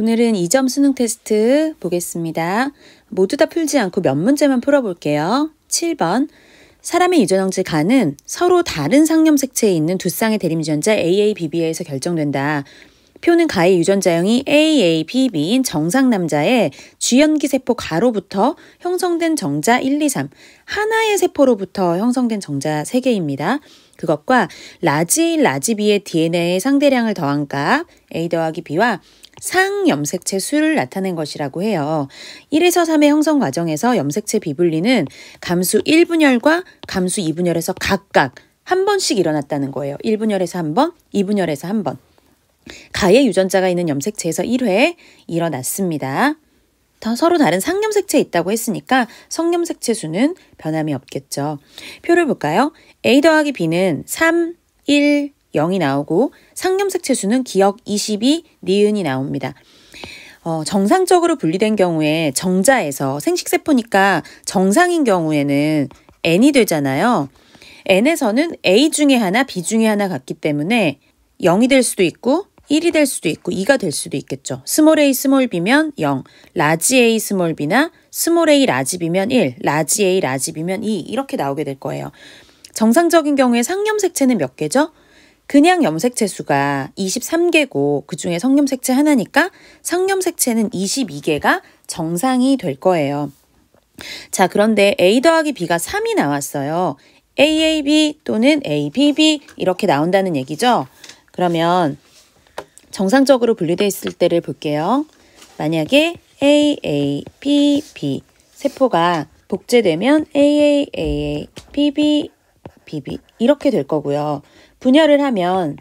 오늘은 2점 수능 테스트 보겠습니다. 모두 다 풀지 않고 몇 문제만 풀어볼게요. 7번 사람의 유전형질 간은 서로 다른 상염 색체에 있는 두 쌍의 대림유전자 AABB에서 결정된다. 표는 가의 유전자형이 AABB인 정상 남자의 주연기 세포 가로부터 형성된 정자 1, 2, 3 하나의 세포로부터 형성된 정자 3개입니다. 그것과 라지 라지 B의 DNA의 상대량을 더한 값 A 더하기 B와 상염색체 수를 나타낸 것이라고 해요. 1에서 3의 형성 과정에서 염색체 비분리는 감수 1분열과 감수 2분열에서 각각 한 번씩 일어났다는 거예요. 1분열에서 한 번, 2분열에서 한 번. 가해 유전자가 있는 염색체에서 1회 일어났습니다. 다 서로 다른 상염색체 에 있다고 했으니까 성염색체 수는 변함이 없겠죠. 표를 볼까요? A 더하기 B는 3, 1, 0이 나오고 상염색 체수는 기억 22, 니은이 나옵니다. 어, 정상적으로 분리된 경우에 정자에서 생식세포니까 정상인 경우에는 N이 되잖아요. N에서는 A 중에 하나, B 중에 하나 같기 때문에 0이 될 수도 있고 1이 될 수도 있고 2가 될 수도 있겠죠. 스몰 a 스몰 b면 0, 라지 a 스몰 b나 스몰 a 라지 b면 1, 라지 a 라지 b면 2 이렇게 나오게 될 거예요. 정상적인 경우에 상염 색체는몇 개죠? 그냥 염색체수가 23개고 그중에 성염색체 하나니까 성염색체는 22개가 정상이 될 거예요. 자 그런데 A 더하기 B가 3이 나왔어요. AAB 또는 ABB 이렇게 나온다는 얘기죠. 그러면 정상적으로 분리돼 있을 때를 볼게요. 만약에 AABB 세포가 복제되면 AAAA, BB, BB 이렇게 될 거고요. 분열을 하면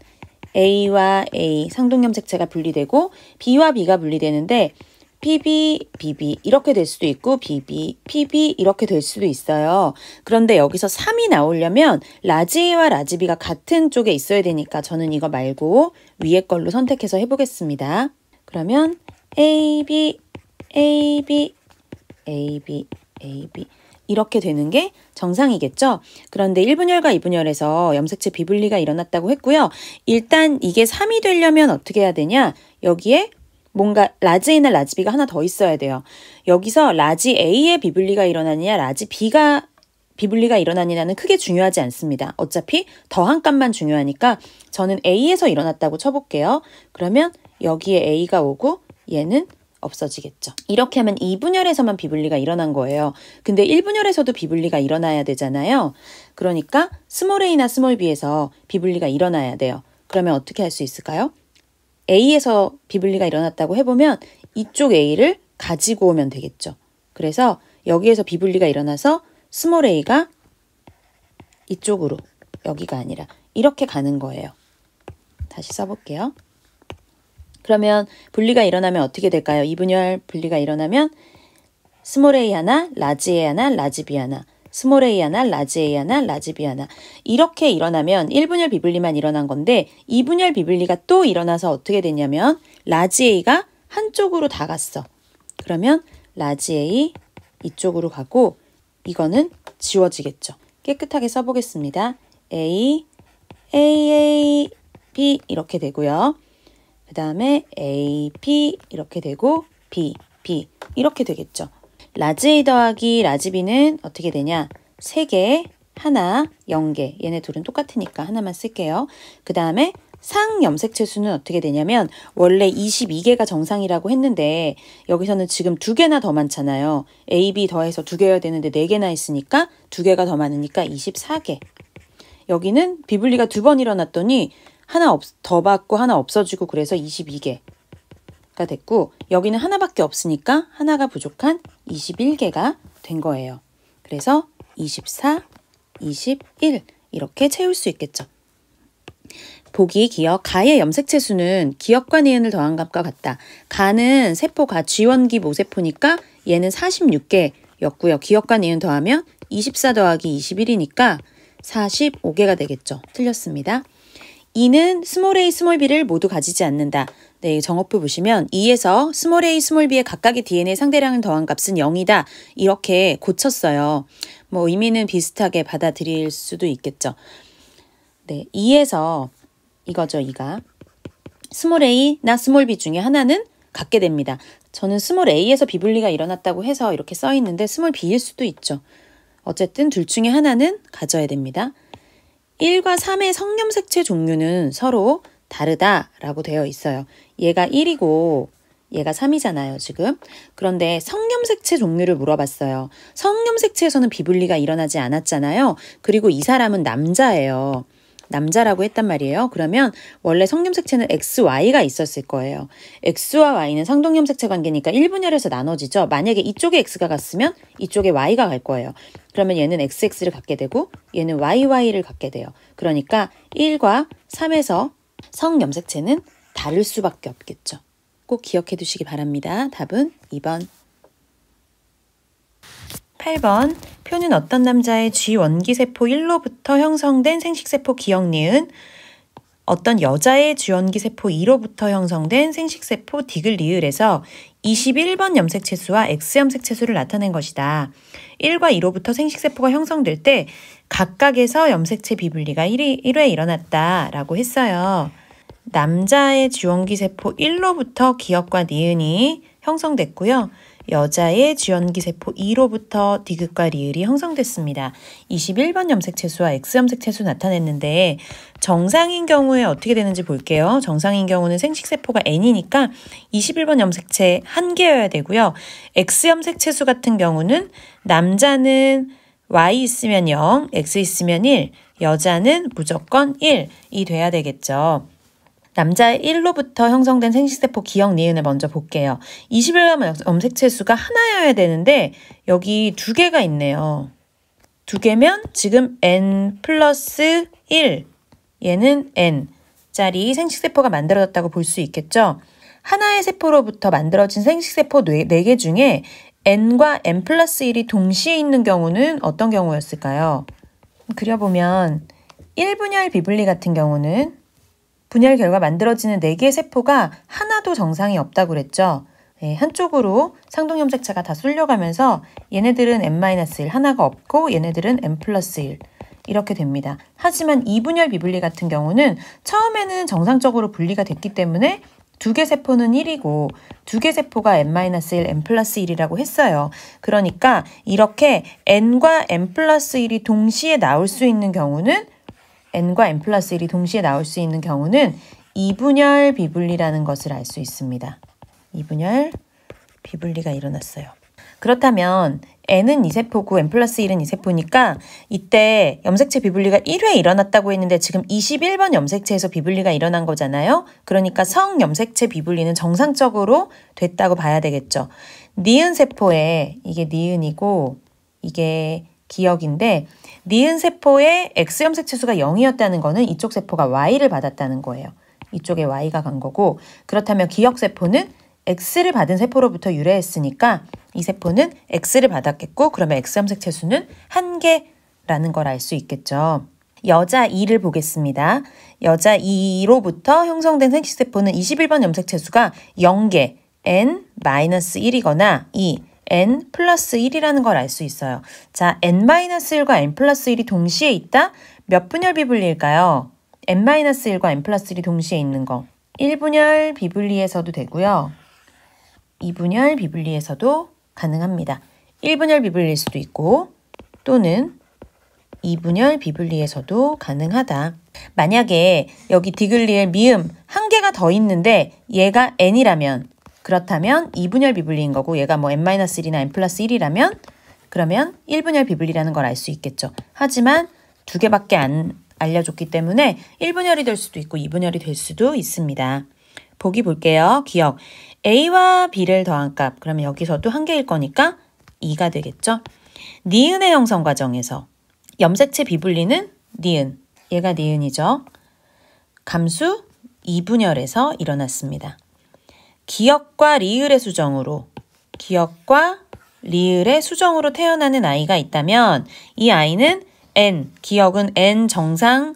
A와 A 상동염색체가 분리되고 B와 B가 분리되는데 PB, BB 이렇게 될 수도 있고 BB, PB 이렇게 될 수도 있어요. 그런데 여기서 3이 나오려면 라지 A와 라지 B가 같은 쪽에 있어야 되니까 저는 이거 말고 위에 걸로 선택해서 해보겠습니다. 그러면 AB, AB, AB, AB 이렇게 되는 게 정상이겠죠? 그런데 1분열과 2분열에서 염색체 비분리가 일어났다고 했고요. 일단 이게 3이 되려면 어떻게 해야 되냐? 여기에 뭔가 라지 A나 라지 B가 하나 더 있어야 돼요. 여기서 라지 A의 비분리가 일어나느냐, 라지 B가 비분리가 일어나느냐는 크게 중요하지 않습니다. 어차피 더한 값만 중요하니까 저는 A에서 일어났다고 쳐볼게요. 그러면 여기에 A가 오고 얘는 없어지겠죠. 이렇게 하면 2분열에서만 비분리가 일어난 거예요. 근데 1분열에서도 비분리가 일어나야 되잖아요. 그러니까 스몰 a나 스몰 b에서 비분리가 일어나야 돼요. 그러면 어떻게 할 수 있을까요? a에서 비분리가 일어났다고 해보면 이쪽 a를 가지고 오면 되겠죠. 그래서 여기에서 비분리가 일어나서 스몰 a가 이쪽으로 여기가 아니라 이렇게 가는 거예요. 다시 써볼게요. 그러면 분리가 일어나면 어떻게 될까요? 이분열 분리가 일어나면 스몰 A 하나, 라지 A 하나, 라지 B 하나, 스몰 A 하나, 라지 A 하나, 라지 B 하나 이렇게 일어나면 1분열 비분리만 일어난 건데 2분열 비분리가 또 일어나서 어떻게 됐냐면 라지 A가 한쪽으로 다 갔어. 그러면 라지 A 이쪽으로 가고 이거는 지워지겠죠. 깨끗하게 써보겠습니다. A, A, A, B 이렇게 되고요. 그 다음에 A, P 이렇게 되고 B, B 이렇게 되겠죠. 라지 A 더하기 라지 B는 어떻게 되냐? 3개, 하나, 0개. 얘네 둘은 똑같으니까 하나만 쓸게요. 그 다음에 상염색체수는 어떻게 되냐면 원래 22개가 정상이라고 했는데 여기서는 지금 2개나 더 많잖아요. A, B 더해서 2개여야 되는데 4개나 있으니까 2개가 더 많으니까 24개. 여기는 비블리가 두 번 일어났더니 하나 없, 더 받고 하나 없어지고 그래서 22개가 됐고 여기는 하나밖에 없으니까 하나가 부족한 21개가 된 거예요. 그래서 24, 21 이렇게 채울 수 있겠죠. 보기, 기억, 가의 염색체수는 기억과 니은을 더한 값과 같다. 가는 세포가 지원기 모세포니까 얘는 46개였고요. 기억과 니은 더하면 24 더하기 21이니까 45개가 되겠죠. 틀렸습니다. 이는 스몰 a, 스몰 b를 모두 가지지 않는다. 네, 정업표 보시면 2에서 스몰 a, 스몰 b의 각각의 DNA 상대량 더한 값은 0이다. 이렇게 고쳤어요. 뭐 의미는 비슷하게 받아들일 수도 있겠죠. 네, 2에서 이거죠, 이가. 스몰 a나 스몰 b 중에 하나는 갖게 됩니다. 저는 스몰 a에서 비분리가 일어났다고 해서 이렇게 써 있는데 스몰 b일 수도 있죠. 어쨌든 둘 중에 하나는 가져야 됩니다. 1과 3의 성염색체 종류는 서로 다르다라고 되어 있어요. 얘가 1이고 얘가 3이잖아요, 지금. 그런데 성염색체 종류를 물어봤어요. 성염색체에서는 비분리가 일어나지 않았잖아요. 그리고 이 사람은 남자예요. 남자라고 했단 말이에요. 그러면 원래 성염색체는 XY가 있었을 거예요. X와 Y는 상동염색체 관계니까 1분열에서 나눠지죠. 만약에 이쪽에 X가 갔으면 이쪽에 Y가 갈 거예요. 그러면 얘는 XX를 갖게 되고 얘는 YY를 갖게 돼요. 그러니까 1과 3에서 성염색체는 다를 수밖에 없겠죠. 꼭 기억해 두시기 바랍니다. 답은 2번 8번 표는 어떤 남자의 G원기세포 1로부터 형성된 생식세포 기억니은 어떤 여자의 G원기세포 2로부터 형성된 생식세포 디글리을에서 21번 염색체수와 X염색체수를 나타낸 것이다. 1과 2로부터 생식세포가 형성될 때 각각에서 염색체 비분리가 1위, 1회 일어났다 라고 했어요. 남자의 주원기세포 1로부터 기억과 니은이 형성됐고요. 여자의 주연기세포 2로부터 디귿과 리을이 형성됐습니다. 21번 염색체수와 X염색체수 나타냈는데 정상인 경우에 어떻게 되는지 볼게요. 정상인 경우는 생식세포가 N이니까 21번 염색체 1개여야 되고요. X염색체수 같은 경우는 남자는 Y 있으면 0, X 있으면 1, 여자는 무조건 1이 돼야 되겠죠. 남자 의 1로부터 형성된 생식세포 기억 니은을 먼저 볼게요. 2 1 g 염색체수가 하나여야 되는데 여기 두 개가 있네요. 두 개면 지금 n 플러스 1 얘는 n짜리 생식세포가 만들어졌다고 볼 수 있겠죠. 하나의 세포로부터 만들어진 생식세포 4개 중에 n과 n 플러스 1이 동시에 있는 경우는 어떤 경우였을까요? 그려보면 1분열 비분리 같은 경우는 분열 결과 만들어지는 4개의 세포가 하나도 정상이 없다고 그랬죠. 예, 한쪽으로 상동염색체가 다 쏠려가면서 얘네들은 m 1 하나가 없고 얘네들은 m 1 이렇게 됩니다. 하지만 이분열 비분리 같은 경우는 처음에는 정상적으로 분리가 됐기 때문에 두 개 세포는 1이고 두 개 세포가 n-1, n+1이라고 했어요. 그러니까 이렇게 n과 n+1이 동시에 나올 수 있는 경우는 n과 n 플러스 1이 동시에 나올 수 있는 경우는 이분열 비분리라는 것을 알 수 있습니다. 이분열 비분리가 일어났어요. 그렇다면 n은 2세포고 n 플러스 1은 2세포니까 이때 염색체 비분리가 1회 일어났다고 했는데 지금 21번 염색체에서 비분리가 일어난 거잖아요. 그러니까 성 염색체 비분리는 정상적으로 됐다고 봐야 되겠죠. 니은 세포에 이게 니은이고 이게 기억인데 니은 세포의 X염색 치수가 0이었다는 거는 이쪽 세포가 Y를 받았다는 거예요. 이쪽에 Y가 간 거고 그렇다면 기억세포는 X를 받은 세포로부터 유래했으니까 이 세포는 X를 받았겠고 그러면 X염색 체수는 한 개라는 걸 알 수 있겠죠. 여자 2를 보겠습니다. 여자 2로부터 형성된 생식세포는 21번 염색체수가 0개, n-1이거나 2, n 플러스 1이라는 걸 알 수 있어요. 자, n-1과 마이너스 n 플러스 1이 동시에 있다? 몇 분열 비분리일까요? n-1과 마이너스 n 플러스 1이 동시에 있는 거. 1분열 비분리에서도 되고요. 2분열 비분리에서도 가능합니다. 1분열 비분리일 수도 있고 또는 2분열 비분리에서도 가능하다. 만약에 여기 디귿리엘 미음 한 개가 더 있는데 얘가 n이라면 그렇다면 2분열 비분리인 거고 얘가 뭐 n-1이나 n+1이라면 그러면 1분열 비분리라는 걸 알 수 있겠죠. 하지만 두 개밖에 안 알려줬기 때문에 1분열이 될 수도 있고 2분열이 될 수도 있습니다. 보기 볼게요. 기억. A와 B를 더한 값. 그러면 여기서도 한 개일 거니까 2가 되겠죠. 니은의 형성 과정에서 염색체 비분리는 니은. 얘가 니은이죠. 감수 2분열에서 일어났습니다. 기역과 리을의 수정으로 기역과 리을의 수정으로 태어나는 아이가 있다면 이 아이는 n, 기역은 n 정상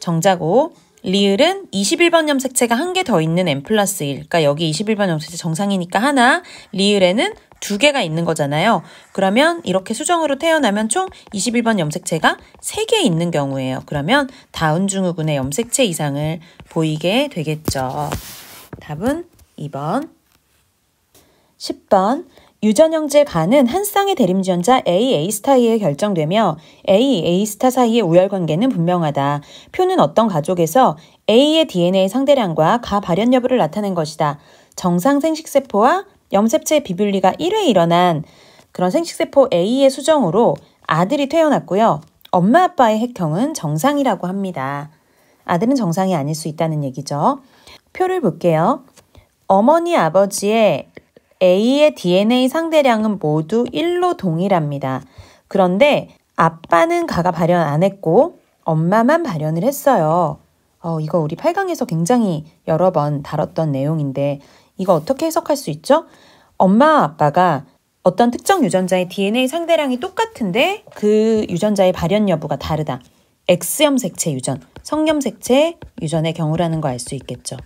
정자고 리을은 21번 염색체가 한 개 더 있는 n 플러스 1. 그러니까 여기 21번 염색체 정상이니까 하나, 리을에는 두 개가 있는 거잖아요. 그러면 이렇게 수정으로 태어나면 총 21번 염색체가 세 개 있는 경우예요. 그러면 다운증후군의 염색체 이상을 보이게 되겠죠. 답은 2번 10번 유전형제 간은 한 쌍의 대림지연자 AA스타에 결정되며 AA스타 사이의 우열관계는 분명하다. 표는 어떤 가족에서 A의 DNA 상대량과 가 발현 여부를 나타낸 것이다. 정상 생식세포와 염색체 비빌리가 1회 일어난 그런 생식세포 A의 수정으로 아들이 태어났고요. 엄마 아빠의 핵형은 정상이라고 합니다. 아들은 정상이 아닐 수 있다는 얘기죠. 표를 볼게요. 어머니 아버지의 A의 DNA 상대량은 모두 1로 동일합니다. 그런데 아빠는 가가 발현 안 했고 엄마만 발현을 했어요. 어, 이거 우리 8강에서 굉장히 여러 번 다뤘던 내용인데 이거 어떻게 해석할 수 있죠? 엄마와 아빠가 어떤 특정 유전자의 DNA 상대량이 똑같은데 그 유전자의 발현 여부가 다르다. X염색체 유전, 성염색체 유전의 경우라는 거 알 수 있겠죠.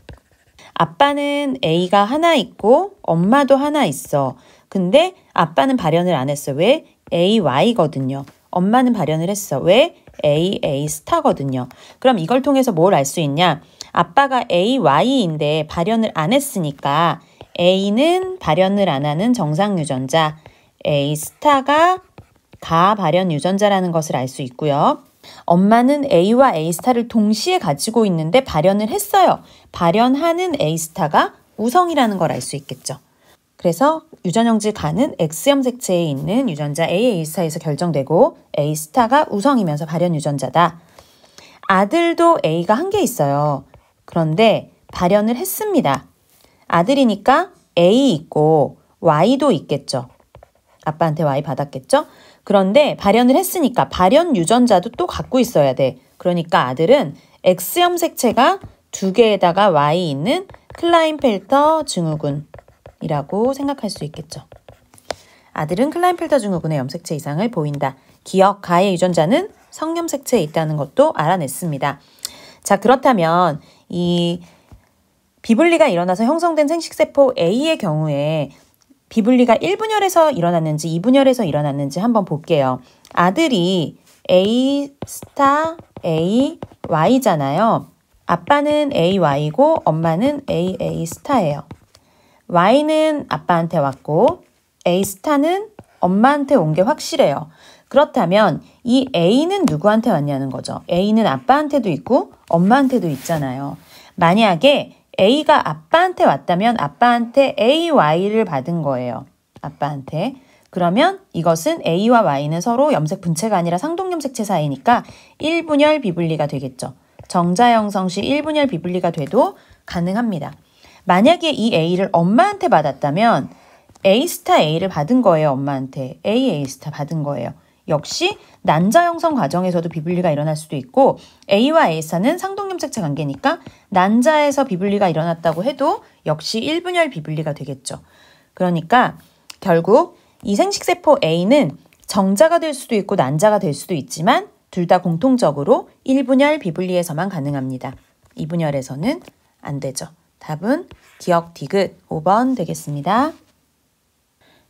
아빠는 A가 하나 있고 엄마도 하나 있어. 근데 아빠는 발현을 안 했어. 왜? AY거든요. 엄마는 발현을 했어. 왜? AA 스타거든요. 그럼 이걸 통해서 뭘 알 수 있냐? 아빠가 AY인데 발현을 안 했으니까 A는 발현을 안 하는 정상 유전자, A 스타가 가 발현 유전자라는 것을 알 수 있고요. 엄마는 A와 A스타를 동시에 가지고 있는데 발현을 했어요. 발현하는 A스타가 우성이라는 걸 알 수 있겠죠. 그래서 유전형질 간은 X염색체에 있는 유전자 AA스타에서 결정되고 A스타가 우성이면서 발현 유전자다. 아들도 A가 한 개 있어요. 그런데 발현을 했습니다. 아들이니까 A 있고 Y도 있겠죠. 아빠한테 Y 받았겠죠? 그런데 발현을 했으니까 발현 유전자도 또 갖고 있어야 돼. 그러니까 아들은 X 염색체가 두 개에다가 Y 있는 클라인펠터 증후군이라고 생각할 수 있겠죠. 아들은 클라인필터 증후군의 염색체 이상을 보인다. 기억, 가의 유전자는 성염색체에 있다는 것도 알아냈습니다. 자, 그렇다면 이비블리가 일어나서 형성된 생식세포 A의 경우에 비분리가 1분열에서 일어났는지 2분열에서 일어났는지 한번 볼게요. 아들이 A 스타 A Y잖아요. 아빠는 AY고 엄마는 AA 스타예요. Y는 아빠한테 왔고 A 스타는 엄마한테 온 게 확실해요. 그렇다면 이 A는 누구한테 왔냐는 거죠. A는 아빠한테도 있고 엄마한테도 있잖아요. 만약에 A가 아빠한테 왔다면 아빠한테 AY를 받은 거예요. 아빠한테. 그러면 이것은 A와 Y는 서로 염색 분체가 아니라 상동염색체 사이니까 1분열 비분리가 되겠죠. 정자형성 시 1분열 비분리가 돼도 가능합니다. 만약에 이 A를 엄마한테 받았다면 A 스타 A를 받은 거예요, 엄마한테. A A 스타 받은 거예요. 역시 난자 형성 과정에서도 비분리가 일어날 수도 있고 A와 A사는 상동염색체 관계니까 난자에서 비분리가 일어났다고 해도 역시 1분열 비분리가 되겠죠. 그러니까 결국 이 생식세포 A는 정자가 될 수도 있고 난자가 될 수도 있지만 둘 다 공통적으로 1분열 비분리에서만 가능합니다. 2분열에서는 안 되죠. 답은 기억 디귿 5번 되겠습니다.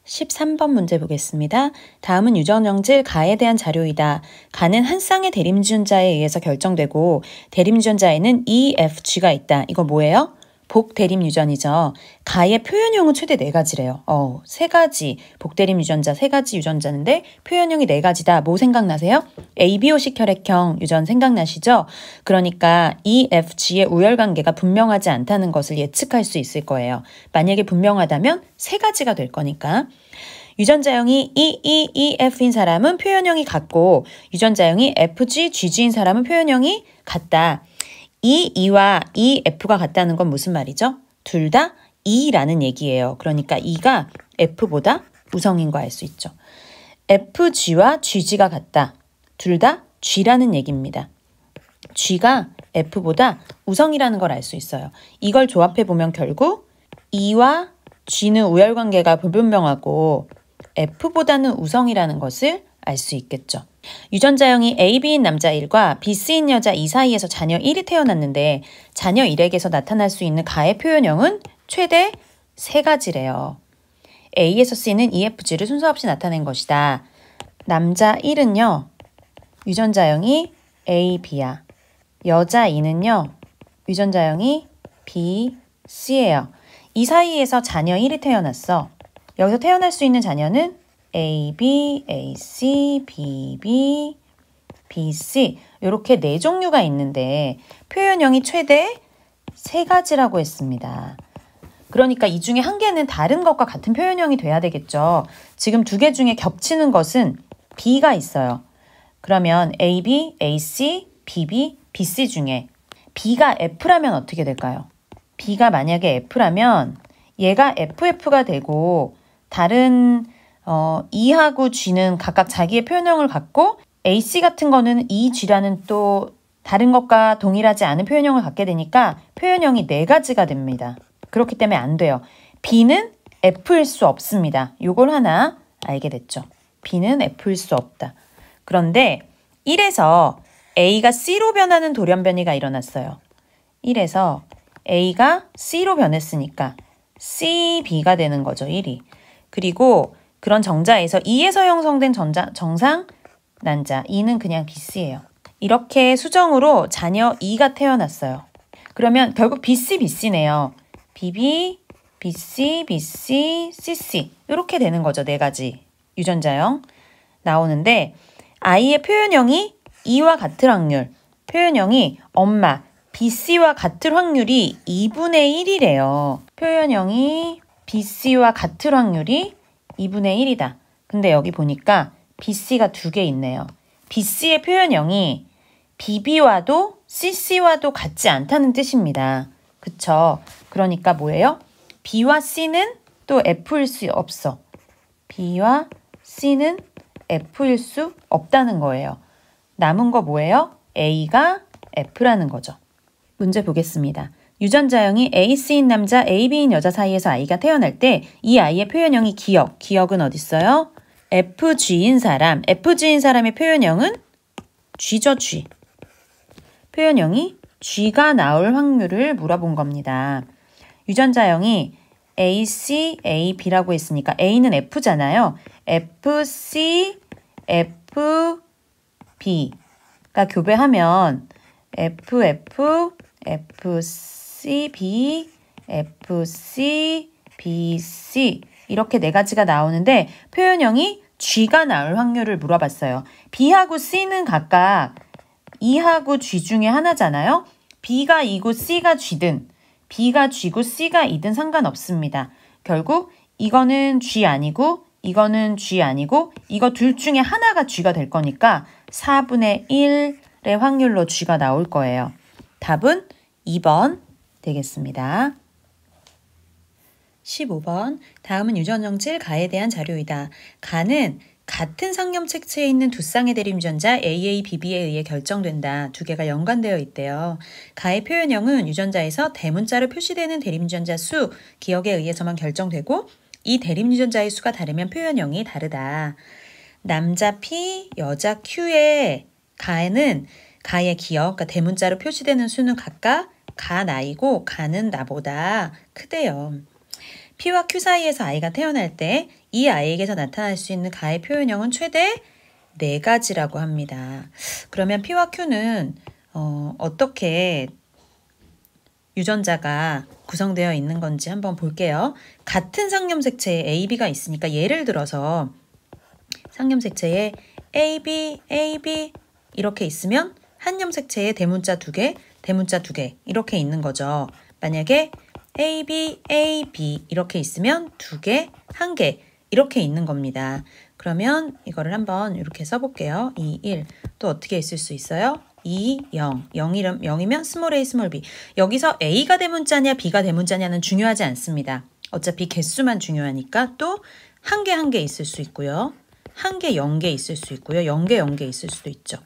13번 문제 보겠습니다. 다음은 유전형질 가에 대한 자료이다. 가는 한 쌍의 대림지원자에 의해서 결정되고 대림지원자에는 E, F, G가 있다. 이거 뭐예요? 복대림 유전이죠. 가의 표현형은 최대 네가지래요 어, 세가지복대림 유전자 세가지 유전자인데 표현형이 네가지다뭐 생각나세요? ABO식 혈액형 유전 생각나시죠? 그러니까 EFG의 우열관계가 분명하지 않다는 것을 예측할 수 있을 거예요. 만약에 분명하다면 세가지가될 거니까. 유전자형이 EEEF인 사람은 표현형이 같고 유전자형이 FG, GG인 사람은 표현형이 같다. 이 E와 E, F가 같다는 건 무슨 말이죠? 둘 다 E라는 얘기예요. 그러니까 E가 F보다 우성인 거 알 수 있죠. FG와 GG가 같다. 둘 다 G라는 얘기입니다. G가 F보다 우성이라는 걸 알 수 있어요. 이걸 조합해 보면 결국 E와 G는 우열관계가 불분명하고 F보다는 우성이라는 것을 알 수 있겠죠. 유전자형이 AB인 남자 1과 BC인 여자 2 사이에서 자녀 1이 태어났는데 자녀 1에게서 나타날 수 있는 가해 표현형은 최대 3가지래요. A에서 C는 EFG를 순서 없이 나타낸 것이다. 남자 1은요. 유전자형이 A, B야. 여자 2는요. 유전자형이 B, C예요. 이 사이에서 자녀 1이 태어났어. 여기서 태어날 수 있는 자녀는 AB, AC, BB, BC 이렇게 네 종류가 있는데 표현형이 최대 세 가지라고 했습니다. 그러니까 이 중에 한 개는 다른 것과 같은 표현형이 돼야 되겠죠. 지금 두 개 중에 겹치는 것은 B가 있어요. 그러면 AB, AC, BB, BC 중에 B가 F라면 어떻게 될까요? B가 만약에 F라면 얘가 FF가 되고 다른 어, E하고 G는 각각 자기의 표현형을 갖고 AC 같은 거는 EG라는 또 다른 것과 동일하지 않은 표현형을 갖게 되니까 표현형이 네 가지가 됩니다. 그렇기 때문에 안 돼요. B는 F일 수 없습니다. 요걸 하나 알게 됐죠. B는 F일 수 없다. 그런데 1에서 A가 C로 변하는 돌연변이가 일어났어요. 1에서 A가 C로 변했으니까 CB가 되는 거죠. 1이. 그리고 그런 정자에서 이에서 형성된 전자, 정상 난자 이는 그냥 비스예요. 이렇게 수정으로 자녀 이가 태어났어요. 그러면 결국 BC, BC네요. BB, BC, BC, CC 이렇게 되는 거죠. 네 가지 유전자형 나오는데 아이의 표현형이 이와 같은 확률, 표현형이 엄마 BC와 같은 확률이 2분의 1이래요. 표현형이 BC와 같은 확률이 2분의 1이다. 근데 여기 보니까 BC가 두 개 있네요. BC의 표현형이 BB와도 CC와도 같지 않다는 뜻입니다. 그쵸? 그러니까 뭐예요? B와 C는 또 F일 수 없어. B와 C는 F일 수 없다는 거예요. 남은 거 뭐예요? A가 F라는 거죠. 문제 보겠습니다. 유전자형이 A씨인 남자, AB인 여자 사이에서 아이가 태어날 때 이 아이의 표현형이 기억, 기억은 어딨어요? FG인 사람, FG인 사람의 표현형은 G죠, G. 표현형이 G가 나올 확률을 물어본 겁니다. 유전자형이 AC, AB라고 했으니까 A는 F잖아요. FC, FB가 교배하면 FF, FC CB, FC, BC 이렇게 네 가지가 나오는데 표현형이 G가 나올 확률을 물어봤어요. B하고 C는 각각 E하고 G 중에 하나잖아요. B가 2고 C가 G든 B가 G고 C가 2든 상관없습니다. 결국 이거는 G 아니고 이거는 G 아니고 이거 둘 중에 하나가 G가 될 거니까 4분의 1의 확률로 G가 나올 거예요. 답은 2번 되겠습니다. 15번 다음은 유전정질 가에 대한 자료이다. 가는 같은 상염책체에 있는 두 쌍의 대립 유전자 AA, BB에 의해 결정된다. 두 개가 연관되어 있대요. 가의 표현형은 유전자에서 대문자로 표시되는 대립 유전자 수, 기억에 의해서만 결정되고 이 대립 유전자의 수가 다르면 표현형이 다르다. 남자 P, 여자 Q의 가에는 가의 기억, 그러니까 대문자로 표시되는 수는 각각 가 나이고 가는 나보다 크대요. P와 Q 사이에서 아이가 태어날 때 이 아이에게서 나타날 수 있는 가의 표현형은 최대 네 가지라고 합니다. 그러면 P와 Q는 어, 어떻게 유전자가 구성되어 있는 건지 한번 볼게요. 같은 상염색체에 AB가 있으니까 예를 들어서 상염색체에 AB, AB 이렇게 있으면 한 염색체에 대문자 두 개, 대문자 두 개 이렇게 있는 거죠. 만약에 A, B, A, B 이렇게 있으면 두 개, 한 개 이렇게 있는 겁니다. 그러면 이거를 한번 이렇게 써볼게요. 2, 1. 또 어떻게 있을 수 있어요? 2, 0. 0이면, 0이면 스몰 A, 스몰 B. 여기서 A가 대문자냐 B가 대문자냐는 중요하지 않습니다. 어차피 개수만 중요하니까 또 한 개 한 개 있을 수 있고요. 한 개 0개 있을 수 있고요. 0개 0개 있을 수도 있죠.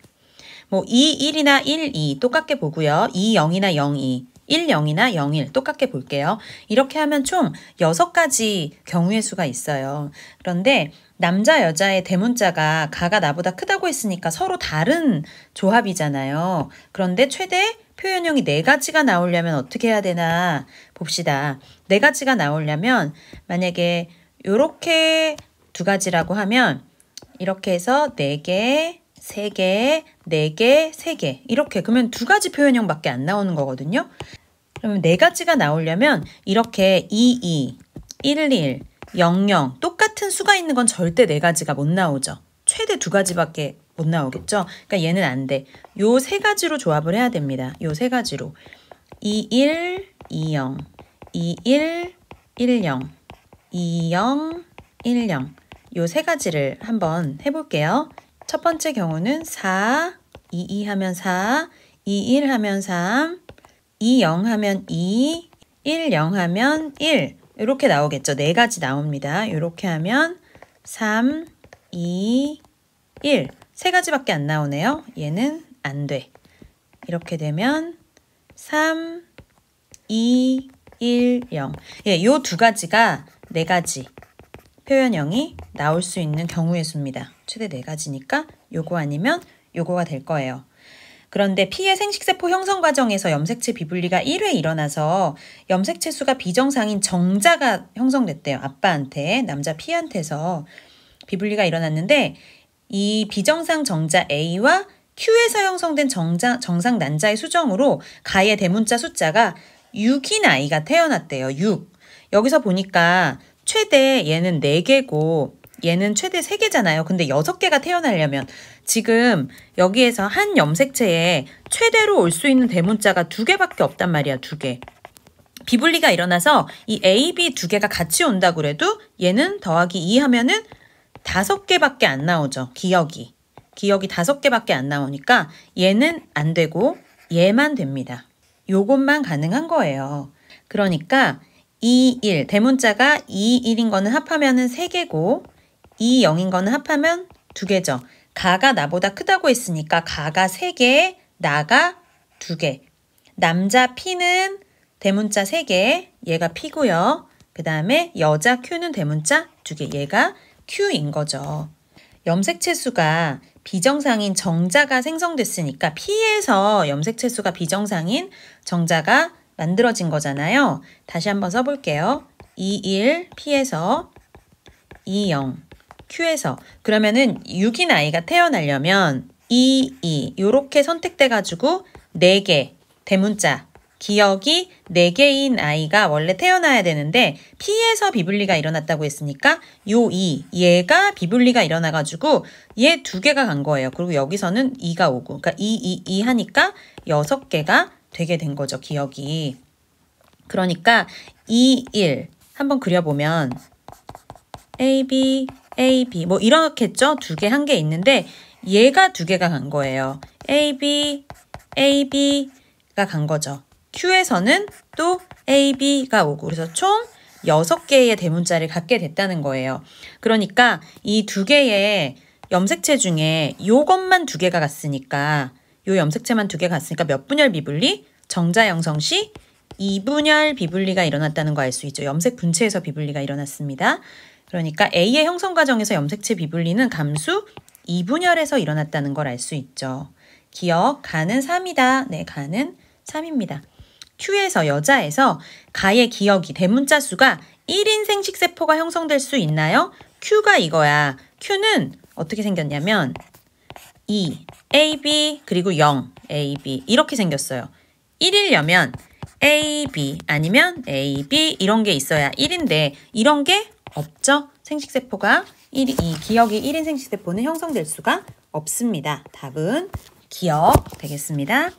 뭐 2, 1이나 1, 2 똑같게 보고요. 2, 0이나 0, 2. 1, 0이나 0, 1 똑같게 볼게요. 이렇게 하면 총 6가지 경우의 수가 있어요. 그런데 남자, 여자의 대문자가 가가 나보다 크다고 했으니까 서로 다른 조합이잖아요. 그런데 최대 표현형이 4 가지가 나오려면 어떻게 해야 되나 봅시다. 4 가지가 나오려면 만약에 이렇게 두 가지라고 하면 이렇게 해서 4 개, 세개네개세개 네 이렇게 그러면 두 가지 표현형밖에 안 나오는 거거든요. 그러면 네 가지가 나오려면 이렇게 22, 11, 00 똑같은 수가 있는 건 절대 네 가지가 못 나오죠. 최대 두 가지밖에 못 나오겠죠. 그러니까 얘는 안 돼. 요 세 가지로 조합을 해야 됩니다. 요 세 가지로 21, 20, 21, 10, 20, 10요 세 가지를 한번 해볼게요. 첫 번째 경우는 4, 22 하면 4, 21 하면 3, 20 하면 2, 10 하면 1 이렇게 나오겠죠. 네 가지 나옵니다. 이렇게 하면 3, 2, 1. 세 가지밖에 안 나오네요. 얘는 안 돼. 이렇게 되면 3, 2, 1, 0. 예, 요 두 가지가 네 가지 표현형이 나올 수 있는 경우의 수입니다. 최대 네가지니까 요거 아니면 요거가 될 거예요. 그런데 피의 생식세포 형성 과정에서 염색체 비분리가 1회 일어나서 염색체 수가 비정상인 정자가 형성됐대요. 아빠한테, 남자 피한테서 비분리가 일어났는데 이 비정상 정자 A와 Q에서 형성된 정자, 정상 난자의 수정으로 가의 대문자 숫자가 6인 아이가 태어났대요. 6. 여기서 보니까 최대 얘는 4개고 얘는 최대 3개잖아요. 근데 6개가 태어나려면 지금 여기에서 한 염색체에 최대로 올 수 있는 대문자가 2개밖에 없단 말이야. 2개. 비분리가 일어나서 이 A, B 2 개가 같이 온다 그래도 얘는 더하기 2 하면은 5 개밖에 안 나오죠. 기억이. 기억이 5 개밖에 안 나오니까 얘는 안 되고 얘만 됩니다. 요것만 가능한 거예요. 그러니까 21, 대문자가 21인 거는 합하면 3개고 20인 거는 합하면 2개죠. 가가 나보다 크다고 했으니까 가가 3개, 나가 2개. 남자 P는 대문자 3개, 얘가 P고요. 그 다음에 여자 Q는 대문자 2개, 얘가 Q인 거죠. 염색체수가 비정상인 정자가 생성됐으니까 P에서 염색체수가 비정상인 정자가 만들어진 거잖아요. 다시 한번 써볼게요. 21 P에서 20 Q에서 그러면은 6인 아이가 태어나려면 22 요렇게 선택돼 가지고 4개 대문자 기억이 4개인 아이가 원래 태어나야 되는데 P에서 비블리가 일어났다고 했으니까 요 2, 얘가 비블리가 일어나가지고 얘 2개가 간 거예요. 그리고 여기서는 2가 오고 그러니까 2, 2, 2 하니까 6개가 되게 된 거죠, 기억이. 그러니까 이일 한번 그려보면 A, B, A, B 뭐 이렇겠죠? 두 개, 한 개 있는데 얘가 두 개가 간 거예요. A, B, A, B가 간 거죠. Q에서는 또 A, B가 오고 그래서 총 6개의 대문자를 갖게 됐다는 거예요. 그러니까 이 두 개의 염색체 중에 이것만두 개가 갔으니까 요 염색체만 두 개 갔으니까 몇 분열 비분리? 정자 형성 시 이분열 비분리가 일어났다는 거 알 수 있죠. 염색 분체에서 비분리가 일어났습니다. 그러니까 A의 형성 과정에서 염색체 비분리는 감수 이분열에서 일어났다는 걸 알 수 있죠. 기억, 가는 3이다. 네, 가는 3입니다. Q에서 여자에서 가의 기억이 대문자 수가 1인 생식세포가 형성될 수 있나요? Q가 이거야. Q는 어떻게 생겼냐면 2, AB 그리고 0, AB 이렇게 생겼어요. 1이려면 AB 아니면 AB 이런 게 있어야 1인데 이런 게 없죠. 생식세포가 1, 이 기억이 1인 생식세포는 형성될 수가 없습니다. 답은 기억 되겠습니다.